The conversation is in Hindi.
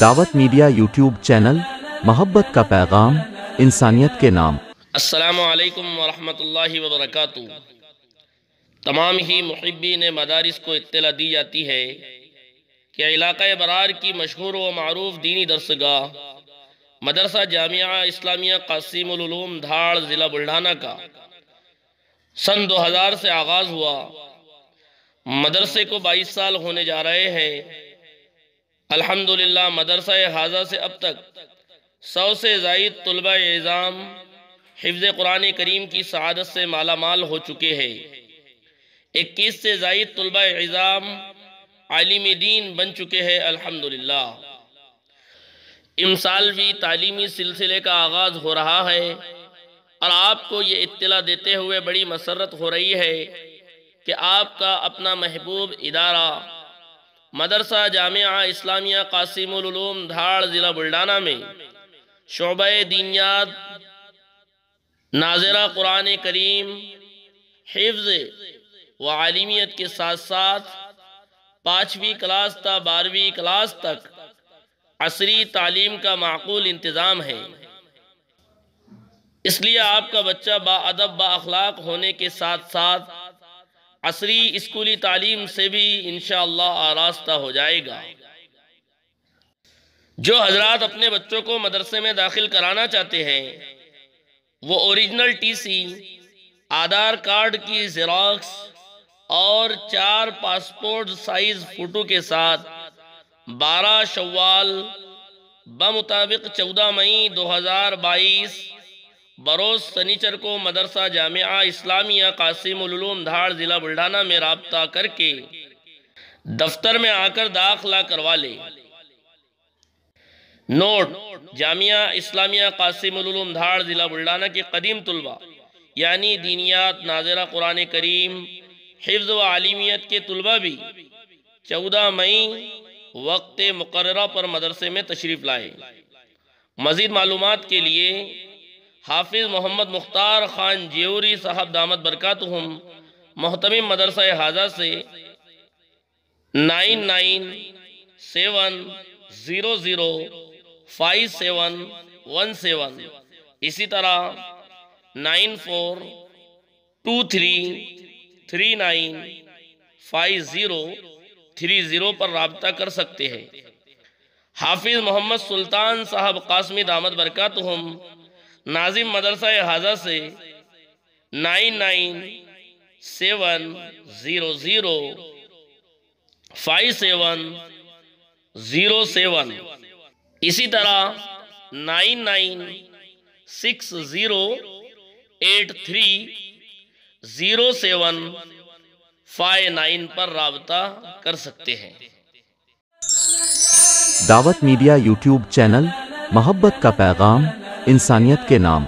दावत मीडिया यूट्यूब चैनल मोहब्बत का पैगाम इंसानियत के नाम असलकम वरहि वबरक तमाम ही महब्बी ने मदारस को इत्तला दी जाती है कि इलाका बरार की मशहूर व मरूफ दीनी दरसगाह मदरसा जामिया इस्लामिया कासिम धाड़ ज़िला बुल्ढाना का सन 2000 से आगाज़ हुआ मदरसे को 22 साल होने जा रहे हैं अल्हम्दुलिल्लाह मदरसा हाजा से अब तक सौ से जायद तलबा एज़ाम हिफ्ज़ कुरान करीम की शहादत से मालामाल हो चुके हैं इक्कीस से जायद तलबा एज़ाम आलिम दीन बन चुके हैं अल्हम्दुलिल्लाह इमसालवी तालीमी सिलसिले का आगाज़ हो रहा है और आपको ये इत्तला देते हुए बड़ी मसरत हो रही है कि आपका अपना महबूब इदारा मदरसा जामिया इस्लामिया कासिमूम धाड़ ज़िला बुल्डाना में शोब दीनियात नाजरा कुरान करीम हिफ्ज़ व आलिमियत के साथ साथ पाँचवीं क्लास त बारहवीं क्लास तक असरी तालीम का माकूल इंतज़ाम है इसलिए आपका बच्चा बादब बाखलाक होने के साथ साथ असरी स्कूली तालीम से भी इन आरास्ता हो जाएगा जो हजरात अपने बच्चों को मदरसे में दाखिल कराना चाहते हैं वो ओरिजिनल टीसी, आधार कार्ड की जेरोक्स और चार पासपोर्ट साइज फ़ोटो के साथ 12 शवाल बमुताबिक 14 मई 2022 बरोस सनीचर को मदरसा जामिया इस्लामिया कासिम धार ज़िला बुल्ढाना में रबता करके दफ्तर में आकर दाखला करवा ले नोट जामिया इस्लामिया कासिम धार ज़िला बुल्ढाना के कदीम तलबा यानी दीनियात नाजरा कुरान करीम हिफ्ज़ व आलिमियत के तलबा भी चौदह मई वक्त मुकर्रा पर मदरसे में तशरीफ़ लाए मज़ीद मालूम के लिए हाफिज़ मोहम्मद मुख्तार ख़ान जेवरी साहब दामद बरकत हम मोहतमी मदरसा हाजा से nine nine seven zero zero five seven one seven इसी तरह nine four two three three nine five zero three zero पर रबता कर सकते हैं हाफिज़ मोहम्मद सुल्तान साहब कासमी दामद बरकत हम नाजिम मदरसा हाजा से nine nine seven zero zero five seven zero seven इसी तरह nine nine six zero eight three zero seven five nine पर रबता कर सकते हैं दावत मीडिया यूट्यूब चैनल मोहब्बत का पैगाम इंसानियत के नाम